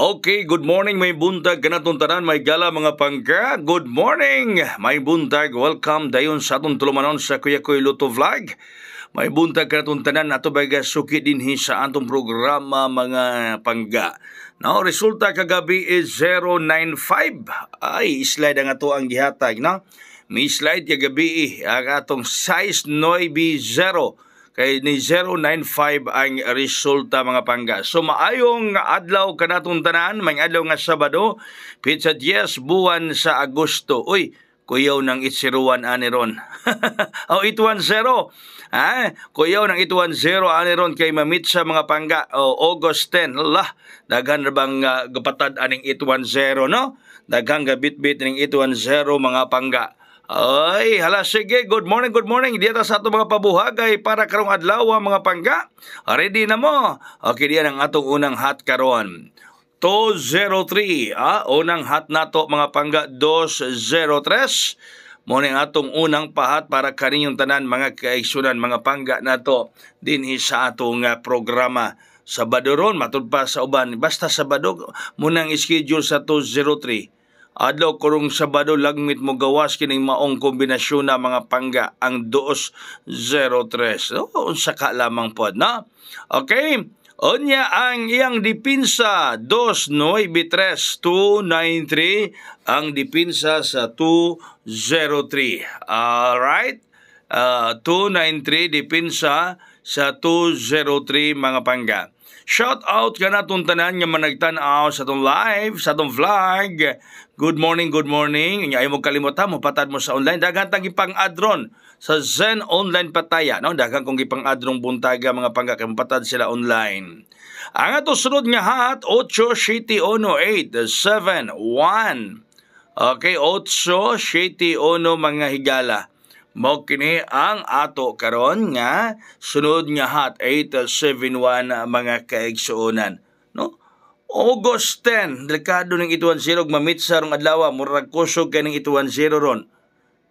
Okay, good morning, may buntag kanatong tanan, may gala mga pangka. Good morning, may buntag. Welcome dayon sa atong tulumanon sa Kuya Kuya Luto Vlog. May buntag kanatong tanan, ato baga suki din hi sa atong programa mga pangga. Now, resulta kagabi is 095. Ay, slide nga ato ang gihatag, no? May slide kagabi, eh, ang atong size 0 kay ni 095 ang resulta mga pangga. So maayong adlaw kanatong tanan, may adlaw nga Sabado, pizza 10 buwan sa Agosto. Uy, kuyaw ng itsiruan aniron. o oh, 810. Ha? Ah, kuyaw ng 810 aniron kay mamit sa mga pangga. O oh, August 10. Lah, daghan bang uh, gapatad aning 810 no? Daghang gabit-bit ning 810 mga pangga. Ay, hala sige, good morning, good morning. Diyata sa ato mga pabuhagay para karong adlaw ah, mga pangga. Ready na mo? Okay, diyan ang atong unang hat karon. 203, ah, unang hat nato mga pangga 203. Mo ning atong unang pahat para kaninyong tanan mga kaigsunan mga pangga nato dinhi sa atong ah, programa. Sabado ron matud pa sa uban basta Sabado munang schedule sa 203 Adlaw kurong Sabado lagmit mo gawas kining maong kombinasyon na mga pangga ang 203. No, unsa ka lamang pod na. Okay. Onya ang iyang depensa 293 293 ang depensa sa 203. All right. Uh, 293 depensa sa 203 mga pangga. Shout out ka na itong tanan nga managtanaw sa itong live, sa itong vlog. Good morning, good morning. Inya ay mo kalimutan mo patad mo sa online daghang tang ipang adron sa Zen online pataya no daghang kong ipang adron buntaga mga pangkakimpatad sila online. Ang ato sunod nga hat 8 City 108 7 1 Okay, 8 City 1 mga higala. Mokini ang ato karon nga sunod nga hat 871 mga kaigsuonan no August 10 delikado ning ituan zero mamit sa rong adlaw murag kusog kay ning ituan zero ron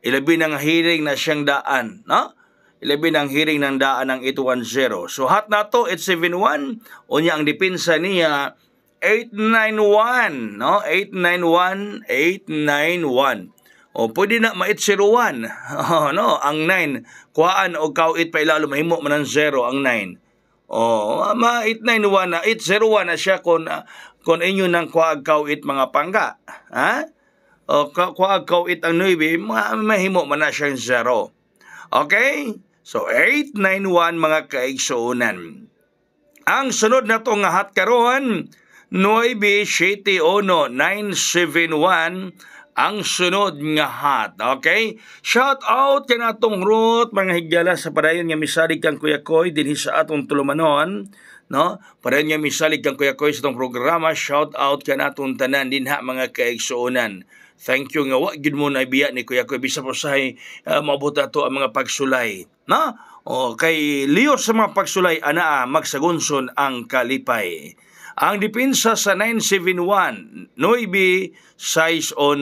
ilabi ng hearing na siyang daan no ilabi ng hearing ng daan ng zero. so hat na to 871 unya ang depensa niya 891 no 891 891 o pwede na maitseruan. Oh, no, ang 9 kuhaan og kawit pa ilalo mahimo man ang 0 ang 9. Oh, ma 891 na 801 na siya kon kon inyo nang kuag kawit mga pangga. Ha? O kuag kawit ang 9 mahimo man na siya ang 0. Okay? So 891 mga kaigsuonan. Ang sunod na to nga hat karon 971 971 ang sunod nga hat. Okay? Shout out kay natong Ruth, mga higala sa parayon nga misalig kang Kuya Koy dinhi sa atong tulumanon, no? Parayon nga misalig kang Kuya Koy sa atong programa. Shout out kay natong tanan dinha mga kaigsuonan. Thank you nga wa gid mo na biya ni Kuya Koy bisan usahay uh, ah, mabuta to ang mga pagsulay, no? O oh, kay Leo sa mga pagsulay anaa magsagunson ang kalipay. Ang depensa sa 971 Noibi size 1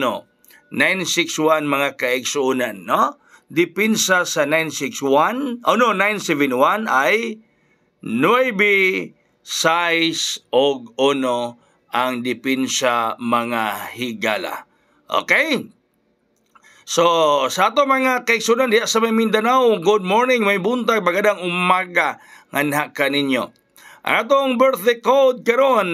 961 mga kaigsuunan no? Depensa sa 961 oh no 971 ay Noibi size og ono ang depensa mga higala. Okay? So, sa ato mga kaigsunan diya sa Mindanao, good morning, may buntag, magandang umaga nga ka ninyo. Ang atong birthday code karon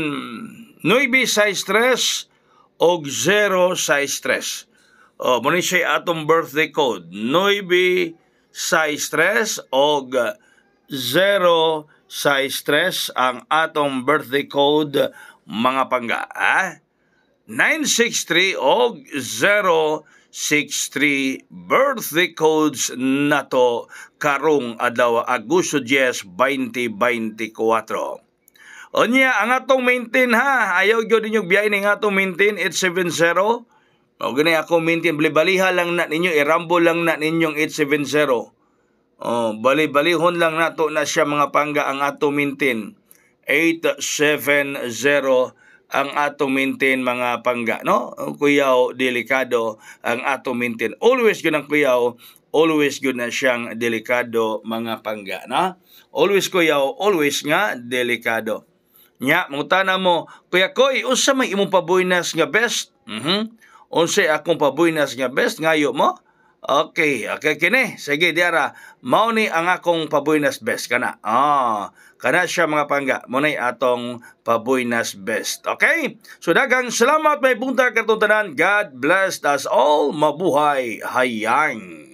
963 o 063. O, muna siya atong birthday code, 963 o 063 ang atong birthday code mga pangga. Ha? 963 o 063 63 birthday codes na to karong adlaw Agosto 10, 2024. Onya, ang atong maintain ha. Ayaw gyud ninyo biyahe ning atong maintain 870. O gani ako maintain balibaliha lang na ninyo, irambo lang na ninyong 870. Oh, bali-balihon lang nato na siya mga pangga ang ato maintain 870 ang ato maintain mga pangga no kuyaw delikado ang ato maintain always gyud ang kuyaw always good na siyang delikado mga pangga na always kuyaw always nga delikado nya mutana mo kuya koy unsa may imong pabuinas nga best mhm unsa akong pabuinas nga best ngayo mo Okay, okay kini. Sige diara, mao ni ang akong pabuinas best kana. Ah, kana siya mga pangga. Mo atong pabuinas best. Okay? So dagang salamat may punta kartong tanan. God bless us all. Mabuhay hayang.